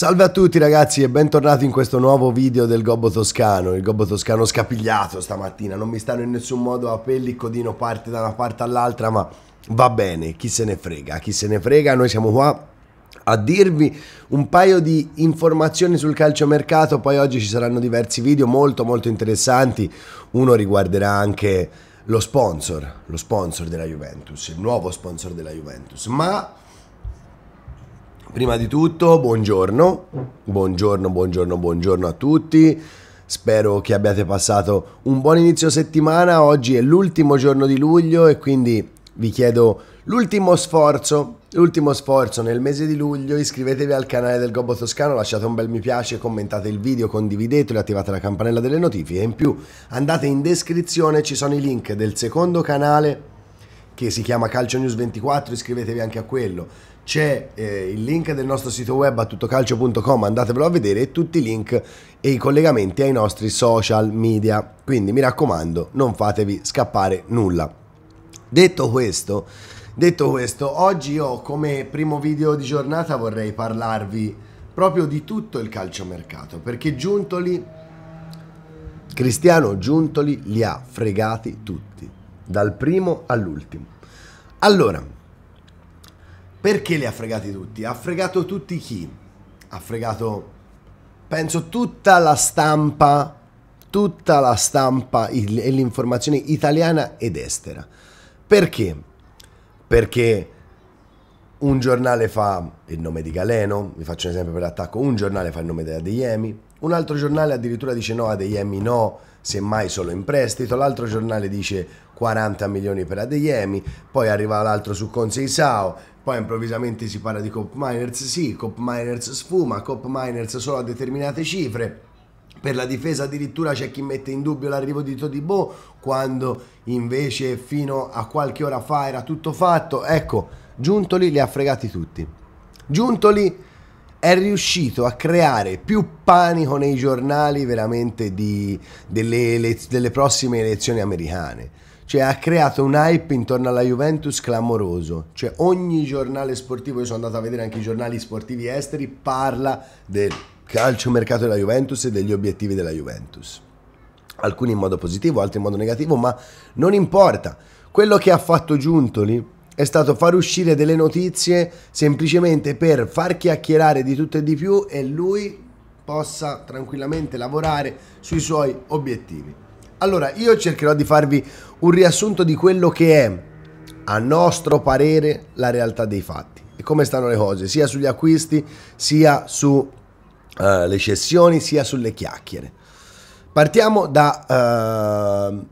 Salve a tutti ragazzi e bentornati in questo nuovo video del Gobbo Toscano, il Gobbo Toscano scapigliato stamattina, non mi stanno in nessun modo a pelli, codino parte da una parte all'altra, ma va bene, chi se ne frega, chi se ne frega, noi siamo qua a dirvi un paio di informazioni sul calciomercato, poi oggi ci saranno diversi video molto molto interessanti, uno riguarderà anche lo sponsor, lo sponsor della Juventus, il nuovo sponsor della Juventus, ma Prima di tutto, buongiorno, buongiorno, buongiorno, buongiorno a tutti. Spero che abbiate passato un buon inizio settimana. Oggi è l'ultimo giorno di luglio e quindi vi chiedo l'ultimo sforzo, l'ultimo sforzo nel mese di luglio. Iscrivetevi al canale del Gobbo Toscano, lasciate un bel mi piace, commentate il video, condividetelo, attivate la campanella delle notifiche. In più andate in descrizione, ci sono i link del secondo canale che si chiama Calcio News 24, iscrivetevi anche a quello c'è eh, il link del nostro sito web a tuttocalcio.com, andatevelo a vedere e tutti i link e i collegamenti ai nostri social media. Quindi mi raccomando, non fatevi scappare nulla. Detto questo, detto questo oggi io come primo video di giornata vorrei parlarvi proprio di tutto il calciomercato, perché Giuntoli Cristiano Giuntoli li ha fregati tutti, dal primo all'ultimo. Allora, perché li ha fregati tutti? Ha fregato tutti chi? Ha fregato, penso, tutta la stampa, tutta la stampa e l'informazione italiana ed estera. Perché? Perché un giornale fa il nome di Galeno, vi faccio un esempio per l'attacco, un giornale fa il nome di Adeyemi, un altro giornale addirittura dice no, Adeyemi no, semmai solo in prestito, l'altro giornale dice 40 milioni per Adeyemi, poi arriva l'altro su Conseisao, poi improvvisamente si parla di Cop Miners, sì, Cop Miners sfuma, Cop Miners solo a determinate cifre. Per la difesa addirittura c'è chi mette in dubbio l'arrivo di Todibo quando invece fino a qualche ora fa era tutto fatto. Ecco, Giuntoli li ha fregati tutti. Giuntoli è riuscito a creare più panico nei giornali veramente di, delle, delle prossime elezioni americane cioè ha creato un hype intorno alla Juventus clamoroso, cioè ogni giornale sportivo, io sono andato a vedere anche i giornali sportivi esteri, parla del calcio mercato della Juventus e degli obiettivi della Juventus. Alcuni in modo positivo, altri in modo negativo, ma non importa. Quello che ha fatto Giuntoli è stato far uscire delle notizie semplicemente per far chiacchierare di tutto e di più e lui possa tranquillamente lavorare sui suoi obiettivi. Allora, io cercherò di farvi un riassunto di quello che è, a nostro parere, la realtà dei fatti e come stanno le cose, sia sugli acquisti, sia sulle eh, uh, cessioni, sia sulle chiacchiere. Partiamo da uh,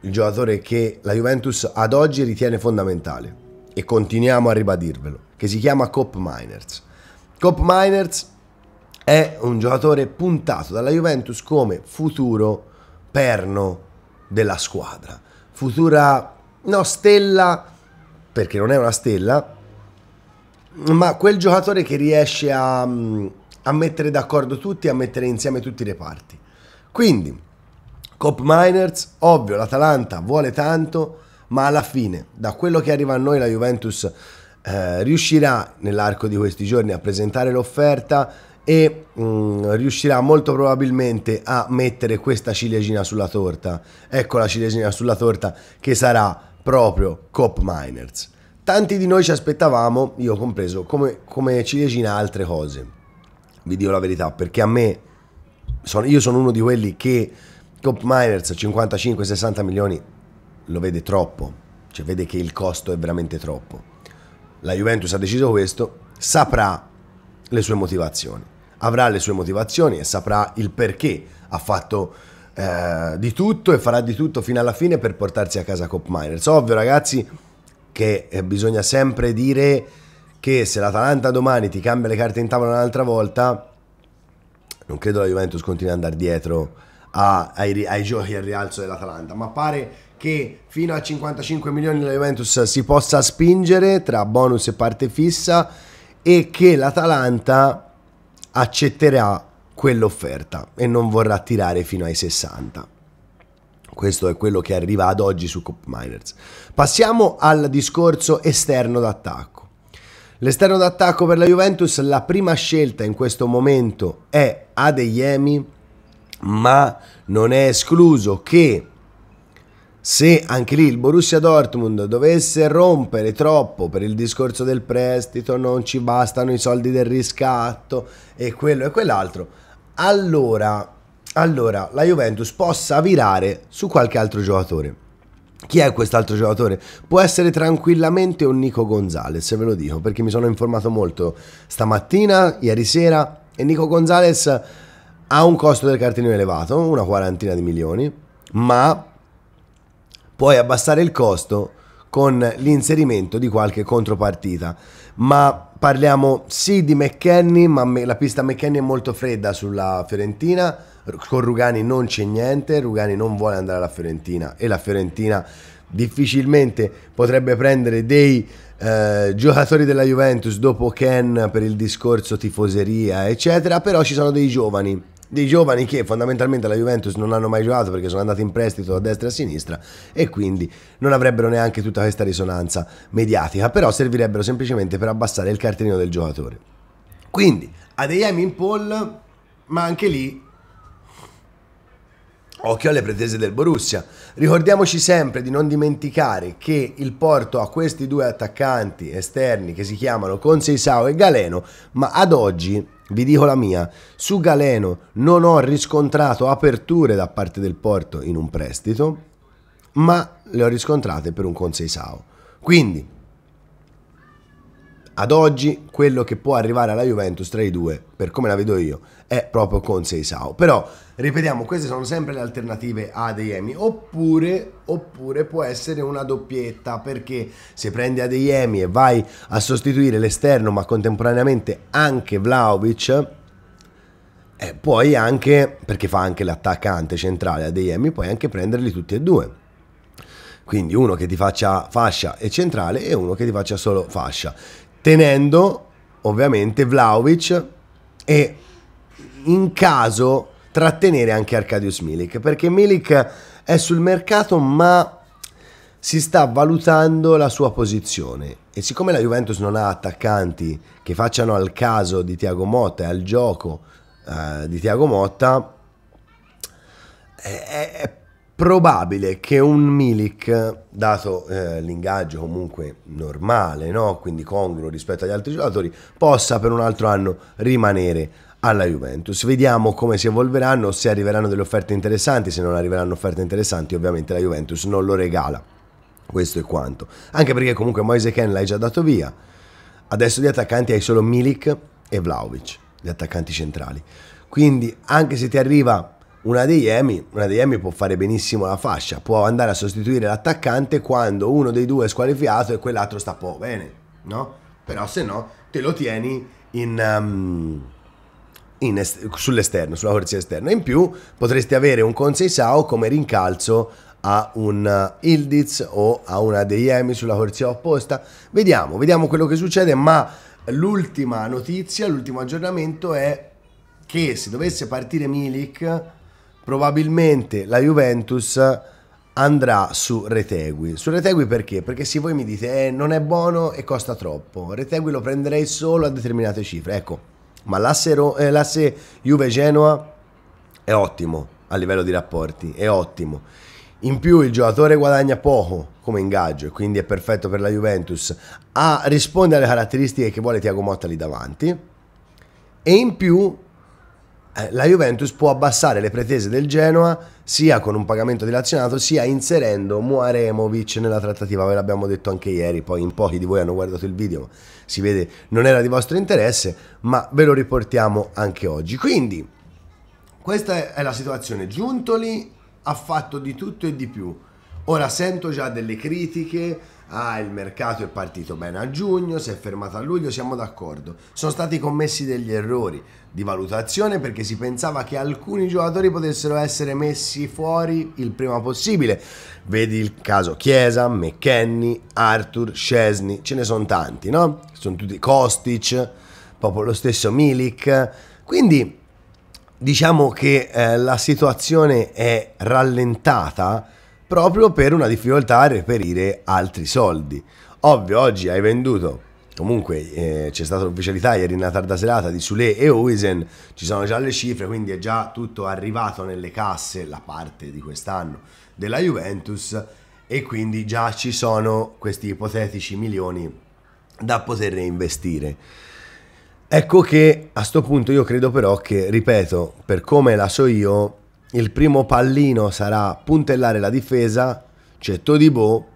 il giocatore che la Juventus ad oggi ritiene fondamentale e continuiamo a ribadirvelo, che si chiama Cop Miners. Cop Miners è un giocatore puntato dalla Juventus come futuro perno della squadra, futura, no, stella, perché non è una stella, ma quel giocatore che riesce a, mm, a mettere d'accordo tutti, a mettere insieme tutti i reparti. Quindi, Cop Miners, ovvio, l'Atalanta vuole tanto, ma alla fine, da quello che arriva a noi, la Juventus eh, riuscirà nell'arco di questi giorni a presentare l'offerta, e mm, riuscirà molto probabilmente a mettere questa ciliegina sulla torta. Ecco la ciliegina sulla torta che sarà proprio Cop Miners. Tanti di noi ci aspettavamo, io compreso, come, come ciliegina altre cose. Vi dico la verità, perché a me, sono, io sono uno di quelli che Cop Miners 55-60 milioni lo vede troppo, cioè vede che il costo è veramente troppo. La Juventus ha deciso questo, saprà le sue motivazioni avrà le sue motivazioni e saprà il perché ha fatto eh, di tutto e farà di tutto fino alla fine per portarsi a casa Cop Miners. Ovvio ragazzi che eh, bisogna sempre dire che se l'Atalanta domani ti cambia le carte in tavola un'altra volta, non credo la Juventus continui ad andare dietro a, ai, ai giochi al rialzo dell'Atalanta, ma pare che fino a 55 milioni la Juventus si possa spingere tra bonus e parte fissa e che l'Atalanta accetterà quell'offerta e non vorrà tirare fino ai 60. Questo è quello che arriva ad oggi su Cop Miners. Passiamo al discorso esterno d'attacco. L'esterno d'attacco per la Juventus, la prima scelta in questo momento è Adeyemi, ma non è escluso che se anche lì il Borussia Dortmund dovesse rompere troppo per il discorso del prestito, non ci bastano i soldi del riscatto e quello e quell'altro, allora, allora la Juventus possa virare su qualche altro giocatore. Chi è quest'altro giocatore? Può essere tranquillamente un Nico Gonzalez, ve lo dico, perché mi sono informato molto stamattina, ieri sera, e Nico Gonzalez ha un costo del cartellino elevato, una quarantina di milioni, ma puoi abbassare il costo con l'inserimento di qualche contropartita. Ma parliamo sì di McKenny, ma la pista McKenny è molto fredda sulla Fiorentina. Con Rugani non c'è niente, Rugani non vuole andare alla Fiorentina e la Fiorentina difficilmente potrebbe prendere dei eh, giocatori della Juventus dopo Ken per il discorso tifoseria, eccetera, però ci sono dei giovani dei giovani che fondamentalmente alla Juventus non hanno mai giocato perché sono andati in prestito a destra e a sinistra e quindi non avrebbero neanche tutta questa risonanza mediatica, però servirebbero semplicemente per abbassare il cartellino del giocatore. Quindi, Adeyemi in poll, ma anche lì Occhio alle pretese del Borussia. Ricordiamoci sempre di non dimenticare che il Porto ha questi due attaccanti esterni che si chiamano Conseisao e Galeno, ma ad oggi vi dico la mia, su Galeno non ho riscontrato aperture da parte del Porto in un prestito, ma le ho riscontrate per un Conseisao. Quindi, ad oggi, quello che può arrivare alla Juventus tra i due, per come la vedo io, è proprio Conseisao. Però Ripetiamo, queste sono sempre le alternative ADM oppure, oppure può essere una doppietta perché se prendi ADM e vai a sostituire l'esterno ma contemporaneamente anche Vlaovic eh, puoi anche, perché fa anche l'attaccante centrale ADM, puoi anche prenderli tutti e due. Quindi uno che ti faccia fascia e centrale e uno che ti faccia solo fascia, tenendo ovviamente Vlaovic e in caso trattenere anche Arcadius Milik, perché Milik è sul mercato ma si sta valutando la sua posizione e siccome la Juventus non ha attaccanti che facciano al caso di Tiago Motta e al gioco eh, di Tiago Motta, è, è probabile che un Milik, dato eh, l'ingaggio comunque normale, no? quindi congruo rispetto agli altri giocatori, possa per un altro anno rimanere alla Juventus. Vediamo come si evolveranno, se arriveranno delle offerte interessanti, se non arriveranno offerte interessanti ovviamente la Juventus non lo regala. Questo è quanto. Anche perché comunque Moise Ken l'hai già dato via. Adesso di attaccanti hai solo Milik e Vlaovic, gli attaccanti centrali. Quindi anche se ti arriva una dei Emi, una dei Emi può fare benissimo la fascia, può andare a sostituire l'attaccante quando uno dei due è squalificato e quell'altro sta po' bene, no? Però se no te lo tieni in... Um, est- sull'esterno, sulla corsia esterna. In più potresti avere un Consei Sao come rincalzo a un eh, Ildiz o a una Deiemi sulla corsia opposta. Vediamo, vediamo quello che succede, ma l'ultima notizia, l'ultimo aggiornamento è che se dovesse partire Milik, probabilmente la Juventus andrà su Retegui. Su Retegui perché? Perché se voi mi dite eh, non è buono e costa troppo, Retegui lo prenderei solo a determinate cifre. Ecco, ma l'asse, Ro- eh, l'asse Juve-Genoa è ottimo a livello di rapporti, è ottimo. In più il giocatore guadagna poco come ingaggio e quindi è perfetto per la Juventus. A, risponde alle caratteristiche che vuole Tiago Motta lì davanti. E in più eh, la Juventus può abbassare le pretese del Genoa sia con un pagamento dilazionato sia inserendo Muaremovic nella trattativa, ve l'abbiamo detto anche ieri, poi in pochi di voi hanno guardato il video, si vede non era di vostro interesse, ma ve lo riportiamo anche oggi. Quindi questa è la situazione, Giuntoli ha fatto di tutto e di più. Ora sento già delle critiche Ah, il mercato è partito bene a giugno, si è fermato a luglio, siamo d'accordo. Sono stati commessi degli errori di valutazione perché si pensava che alcuni giocatori potessero essere messi fuori il prima possibile. Vedi il caso Chiesa, McKenny, Arthur, Scesni, ce ne sono tanti, no? Sono tutti Kostic, proprio lo stesso Milik. Quindi diciamo che eh, la situazione è rallentata proprio per una difficoltà a reperire altri soldi. Ovvio, oggi hai venduto Comunque eh, c'è stata l'ufficialità ieri nella tarda serata di Sule e Oisen, ci sono già le cifre, quindi è già tutto arrivato nelle casse, la parte di quest'anno della Juventus e quindi già ci sono questi ipotetici milioni da poter reinvestire. Ecco che a questo punto io credo però che, ripeto, per come la so io, il primo pallino sarà puntellare la difesa, c'è cioè Todibo,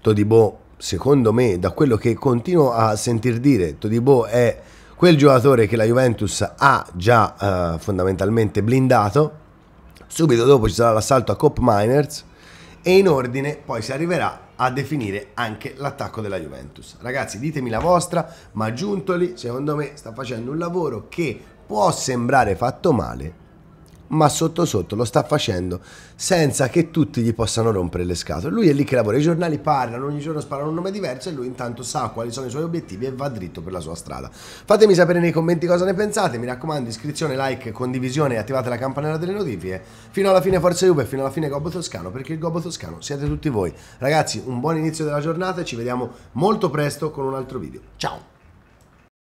Todibo secondo me da quello che continuo a sentir dire, Todibo è quel giocatore che la Juventus ha già eh, fondamentalmente blindato, subito dopo ci sarà l'assalto a Cop Miners e in ordine poi si arriverà a definire anche l'attacco della Juventus. Ragazzi, ditemi la vostra, ma Giuntoli secondo me sta facendo un lavoro che può sembrare fatto male, ma sotto sotto lo sta facendo senza che tutti gli possano rompere le scatole. Lui è lì che lavora, i giornali parlano, ogni giorno sparano un nome diverso e lui intanto sa quali sono i suoi obiettivi e va dritto per la sua strada. Fatemi sapere nei commenti cosa ne pensate, mi raccomando iscrizione, like, condivisione e attivate la campanella delle notifiche. Fino alla fine Forza Juve, fino alla fine Gobbo Toscano, perché il Gobbo Toscano siete tutti voi. Ragazzi, un buon inizio della giornata e ci vediamo molto presto con un altro video. Ciao!